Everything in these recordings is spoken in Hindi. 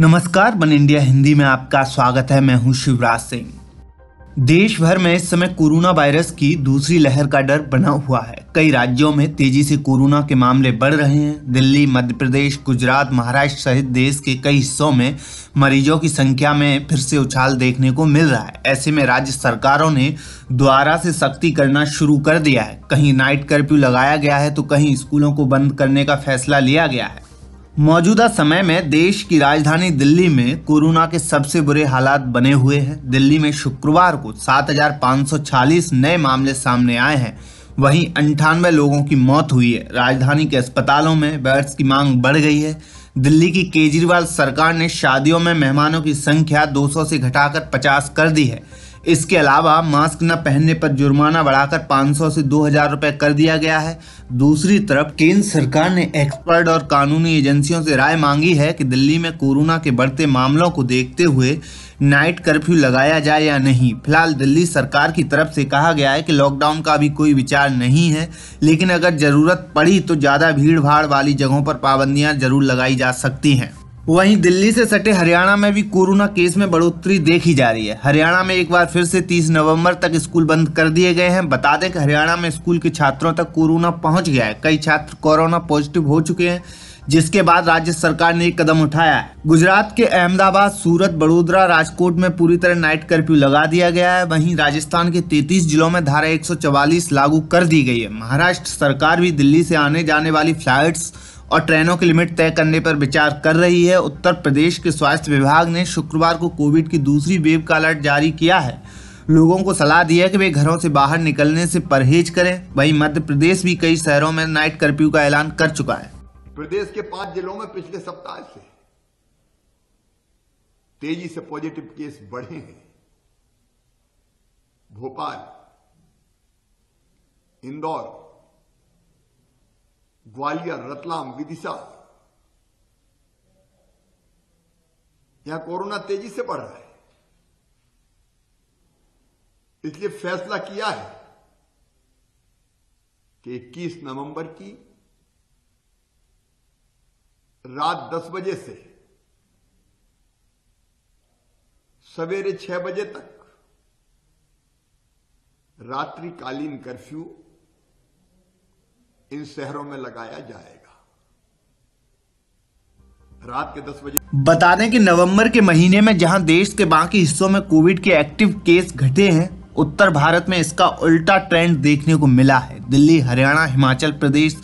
नमस्कार वन इंडिया हिंदी में आपका स्वागत है मैं हूं शिवराज सिंह देश भर में इस समय कोरोना वायरस की दूसरी लहर का डर बना हुआ है कई राज्यों में तेजी से कोरोना के मामले बढ़ रहे हैं दिल्ली मध्य प्रदेश गुजरात महाराष्ट्र सहित देश के कई हिस्सों में मरीजों की संख्या में फिर से उछाल देखने को मिल रहा है ऐसे में राज्य सरकारों ने द्वारा से सख्ती करना शुरू कर दिया है कहीं नाइट कर्फ्यू लगाया गया है तो कहीं स्कूलों को बंद करने का फैसला लिया गया है मौजूदा समय में देश की राजधानी दिल्ली में कोरोना के सबसे बुरे हालात बने हुए हैं दिल्ली में शुक्रवार को 7,540 नए मामले सामने आए हैं वहीं अंठानवे लोगों की मौत हुई है राजधानी के अस्पतालों में बेड्स की मांग बढ़ गई है दिल्ली की केजरीवाल सरकार ने शादियों में मेहमानों की संख्या 200 से घटाकर 50 कर दी है इसके अलावा मास्क न पहनने पर जुर्माना बढ़ाकर 500 से 2000 रुपए कर दिया गया है दूसरी तरफ केंद्र सरकार ने एक्सपर्ट और कानूनी एजेंसियों से राय मांगी है कि दिल्ली में कोरोना के बढ़ते मामलों को देखते हुए नाइट कर्फ्यू लगाया जाए या नहीं फिलहाल दिल्ली सरकार की तरफ से कहा गया है कि लॉकडाउन का भी कोई विचार नहीं है लेकिन अगर ज़रूरत पड़ी तो ज़्यादा भीड़ भाड़ वाली जगहों पर पाबंदियाँ जरूर लगाई जा सकती हैं वहीं दिल्ली से सटे हरियाणा में भी कोरोना केस में बढ़ोतरी देखी जा रही है हरियाणा में एक बार फिर से 30 नवंबर तक स्कूल बंद कर दिए गए हैं बता दें कि हरियाणा में स्कूल के छात्रों तक कोरोना पहुंच गया है कई छात्र कोरोना पॉजिटिव हो चुके हैं जिसके बाद राज्य सरकार ने एक कदम उठाया है गुजरात के अहमदाबाद सूरत बड़ोदरा राजकोट में पूरी तरह नाइट कर्फ्यू लगा दिया गया है वहीं राजस्थान के 33 जिलों में धारा 144 लागू कर दी गई है महाराष्ट्र सरकार भी दिल्ली से आने जाने वाली फ्लाइट्स और ट्रेनों की लिमिट तय करने पर विचार कर रही है उत्तर प्रदेश के स्वास्थ्य विभाग ने शुक्रवार को कोविड की दूसरी वेव का अलर्ट जारी किया है लोगों को सलाह दी है कि वे घरों से बाहर निकलने से परहेज करें वहीं मध्य प्रदेश भी कई शहरों में नाइट कर्फ्यू का ऐलान कर चुका है प्रदेश के पांच जिलों में पिछले सप्ताह से तेजी से पॉजिटिव केस बढ़े हैं भोपाल इंदौर ग्वालियर रतलाम विदिशा यहां कोरोना तेजी से बढ़ रहा है इसलिए फैसला किया है कि 21 नवंबर की रात 10 बजे से सवेरे 6 बजे तक रात्रिकालीन कर्फ्यू इन शहरों में लगाया जाएगा रात के दस बजे बता दें कि नवंबर के महीने में जहां देश के बाकी हिस्सों में कोविड के एक्टिव केस घटे हैं उत्तर भारत में इसका उल्टा ट्रेंड देखने को मिला है दिल्ली हरियाणा हिमाचल प्रदेश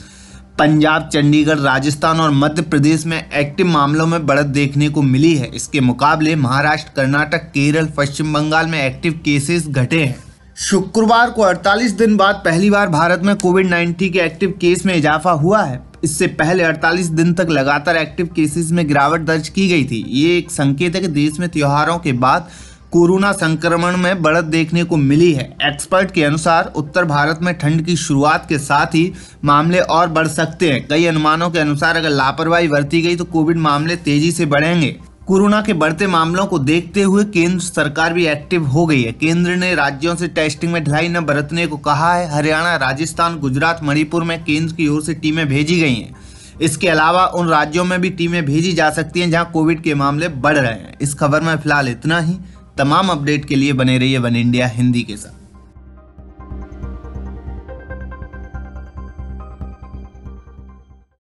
पंजाब चंडीगढ़ राजस्थान और मध्य प्रदेश में एक्टिव मामलों में बढ़त देखने को मिली है इसके मुकाबले महाराष्ट्र कर्नाटक केरल पश्चिम बंगाल में एक्टिव केसेस घटे हैं शुक्रवार को 48 दिन बाद पहली बार भारत में कोविड 19 के एक्टिव केस में इजाफा हुआ है इससे पहले 48 दिन तक लगातार एक्टिव केसेस में गिरावट दर्ज की गई थी ये एक संकेत है कि देश में त्योहारों के बाद कोरोना संक्रमण में बढ़त देखने को मिली है एक्सपर्ट के अनुसार उत्तर भारत में ठंड की शुरुआत के साथ ही मामले और बढ़ सकते हैं कई अनुमानों के अनुसार अगर लापरवाही बरती गई तो कोविड मामले तेजी से बढ़ेंगे कोरोना के बढ़ते मामलों को देखते हुए केंद्र सरकार भी एक्टिव हो गई है केंद्र ने राज्यों से टेस्टिंग में ढिलाई न बरतने को कहा है हरियाणा राजस्थान गुजरात मणिपुर में केंद्र की ओर से टीमें भेजी गई हैं इसके अलावा उन राज्यों में भी टीमें भेजी जा सकती हैं जहां कोविड के मामले बढ़ रहे हैं इस खबर में फिलहाल इतना ही तमाम अपडेट के लिए बने रहिए वन इंडिया हिंदी के साथ